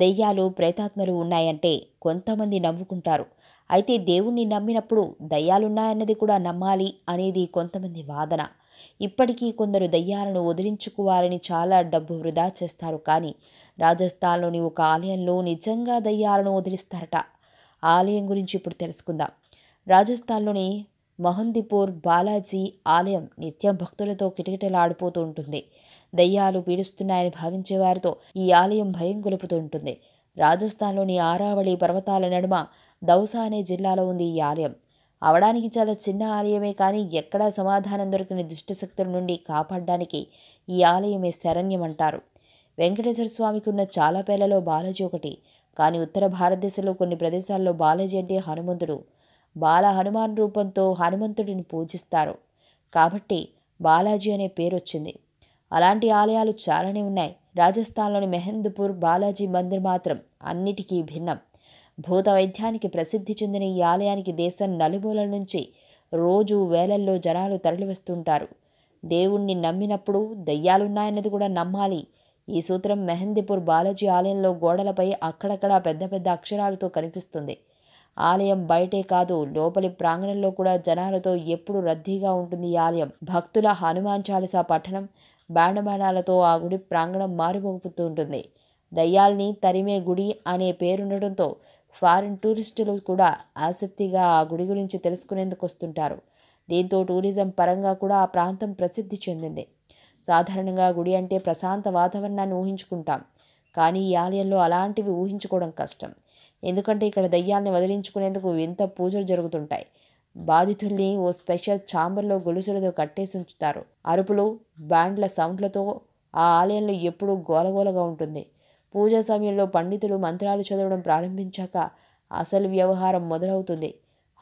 దెయ్యాలు ప్రేతాత్మలు ఉన్నాయంటే కొంతమంది నవ్వుకుంటారు అయితే దేవుణ్ణి నమ్మినప్పుడు దయ్యాలున్నాయన్నది కూడా నమ్మాలి అనేది కొంతమంది వాదన ఇప్పటికీ కొందరు దయ్యాలను వదిలించుకోవాలని చాలా డబ్బు వృధా చేస్తారు కానీ రాజస్థాన్లోని ఒక ఆలయంలో నిజంగా దయ్యాలను వదిలిస్తారట ఆలయం గురించి ఇప్పుడు తెలుసుకుందాం రాజస్థాన్లోని మహందిపూర్ బాలాజీ ఆలయం నిత్యం భక్తులతో కిటకిటలాడిపోతూ ఉంటుంది దయ్యాలు పీడిస్తున్నాయని భావించేవారితో ఈ ఆలయం భయం గొలుపుతుంటుంది రాజస్థాన్లోని ఆరావళి పర్వతాల నడుమ దౌసా అనే జిల్లాలో ఉంది ఈ ఆలయం అవడానికి చాలా చిన్న ఆలయమే కానీ ఎక్కడా సమాధానం దొరికిన దుష్టశక్తుల నుండి కాపాడడానికి ఈ ఆలయమే శరణ్యం అంటారు వెంకటేశ్వర స్వామికి ఉన్న చాలా పేర్లలో బాలాజీ ఒకటి కానీ ఉత్తర భారతదేశంలో కొన్ని ప్రదేశాల్లో బాలాజీ అంటే హనుమంతుడు బాల హనుమాన్ రూపంతో హనుమంతుడిని పూజిస్తారు కాబట్టి బాలాజీ అనే పేరు వచ్చింది అలాంటి ఆలయాలు చాలానే ఉన్నాయి రాజస్థాన్లోని మెహందుపూర్ బాలాజీ మందిర్ మాత్రం అన్నిటికీ భిన్నం భూత వైద్యానికి ప్రసిద్ధి చెందిన ఈ ఆలయానికి దేశం నలుమూలల నుంచి రోజు వేలల్లో జనాలు తరలివస్తుంటారు దేవుణ్ణి నమ్మినప్పుడు దయ్యాలున్నాయన్నది కూడా నమ్మాలి ఈ సూత్రం మెహందీపూర్ బాలాజీ ఆలయంలో గోడలపై అక్కడక్కడ పెద్ద పెద్ద అక్షరాలతో కనిపిస్తుంది ఆలయం బయటే కాదు లోపలి ప్రాంగణంలో కూడా జనాలతో ఎప్పుడు రద్దీగా ఉంటుంది ఈ ఆలయం భక్తుల హనుమాన్ చాలసా పట్టణం బాణబాణాలతో ఆ గుడి ప్రాంగణం మారిపోతూ ఉంటుంది దయ్యాల్ని తరిమే గుడి అనే పేరుండటంతో ఫారిన్ టూరిస్టులు కూడా ఆసక్తిగా ఆ గుడి గురించి తెలుసుకునేందుకు వస్తుంటారు దీంతో టూరిజం పరంగా కూడా ఆ ప్రాంతం ప్రసిద్ధి చెందింది సాధారణంగా గుడి అంటే ప్రశాంత వాతావరణాన్ని ఊహించుకుంటాం కానీ ఈ ఆలయంలో అలాంటివి ఊహించుకోవడం కష్టం ఎందుకంటే ఇక్కడ దయ్యాల్ని వదిలించుకునేందుకు ఎంత పూజలు జరుగుతుంటాయి బాధితుల్ని ఓ స్పెషల్ ఛాంబర్లో గొలుసులతో కట్టేసి ఉంచుతారు అరుపులు బ్యాండ్ల సౌండ్లతో ఆ ఆలయంలో ఎప్పుడూ గోలగోలగా ఉంటుంది పూజా సమయంలో పండితులు మంత్రాలు చదవడం ప్రారంభించాక అసలు వ్యవహారం మొదలవుతుంది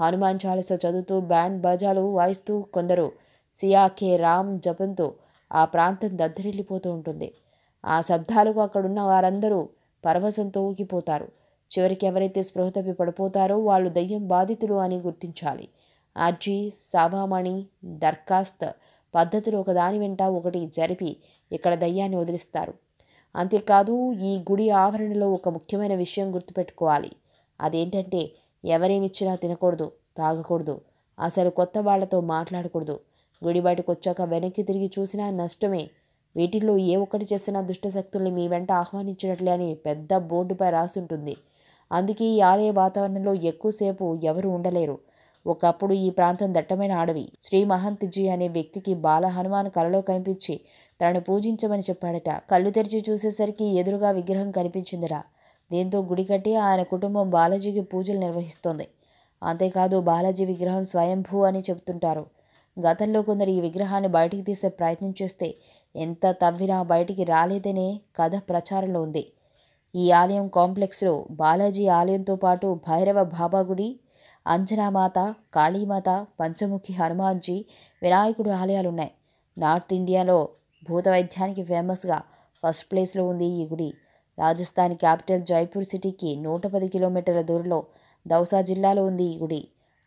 హనుమాన్ చాలస చదువుతూ బ్యాండ్ బజాలు వాయిస్తూ కొందరు సియాకే రామ్ జపంతో ఆ ప్రాంతం దద్దరిల్లిపోతూ ఉంటుంది ఆ శబ్దాలకు అక్కడున్న వారందరూ పరవశంతో ఊగిపోతారు చివరికి ఎవరైతే స్పృహ తప్పి పడిపోతారో వాళ్ళు దయ్యం బాధితులు అని గుర్తించాలి అర్జీ సాభామణి దర్ఖాస్త్ పద్ధతులు ఒకదాని వెంట ఒకటి జరిపి ఇక్కడ దయ్యాన్ని వదిలిస్తారు అంతేకాదు ఈ గుడి ఆవరణలో ఒక ముఖ్యమైన విషయం గుర్తుపెట్టుకోవాలి అదేంటంటే ఎవరేమిచ్చినా తినకూడదు తాగకూడదు అసలు కొత్త వాళ్లతో మాట్లాడకూడదు గుడి బయటకు వచ్చాక వెనక్కి తిరిగి చూసినా నష్టమే వీటిల్లో ఏ ఒక్కటి చేసినా దుష్టశక్తుల్ని మీ వెంట ఆహ్వానించినట్లే అని పెద్ద బోర్డుపై రాసి ఉంటుంది అందుకే ఈ ఆలయ వాతావరణంలో ఎక్కువసేపు ఎవరు ఉండలేరు ఒకప్పుడు ఈ ప్రాంతం దట్టమైన అడవి శ్రీ మహంత్జీ అనే వ్యక్తికి బాల హనుమాన్ కలలో కనిపించి తనను పూజించమని చెప్పాడట కళ్ళు తెరిచి చూసేసరికి ఎదురుగా విగ్రహం కనిపించిందిరా దీంతో గుడి కట్టి ఆయన కుటుంబం బాలాజీకి పూజలు నిర్వహిస్తోంది అంతేకాదు బాలాజీ విగ్రహం స్వయంభూ అని చెబుతుంటారు గతంలో కొందరు ఈ విగ్రహాన్ని బయటికి తీసే ప్రయత్నం చేస్తే ఎంత తవ్వినా బయటికి రాలేదనే కథ ప్రచారంలో ఉంది ఈ ఆలయం కాంప్లెక్స్లో బాలాజీ ఆలయంతో పాటు భైరవ బాబా గుడి అంజనామాత కాళీమాత పంచముఖి హనుమాన్జీ వినాయకుడు ఆలయాలు ఉన్నాయి నార్త్ ఇండియాలో భూత వైద్యానికి ఫేమస్గా ఫస్ట్ ప్లేస్లో ఉంది ఈ గుడి రాజస్థాన్ క్యాపిటల్ జైపూర్ సిటీకి నూట పది కిలోమీటర్ల దూరంలో దౌసా జిల్లాలో ఉంది ఈ గుడి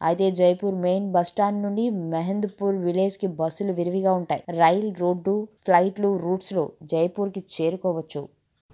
అయితే జైపూర్ మెయిన్ బస్టాండ్ నుండి మెహందుపూర్ విలేజ్కి బస్సులు విరివిగా ఉంటాయి రైల్ రోడ్డు ఫ్లైట్లు రూట్స్లో జైపూర్కి చేరుకోవచ్చు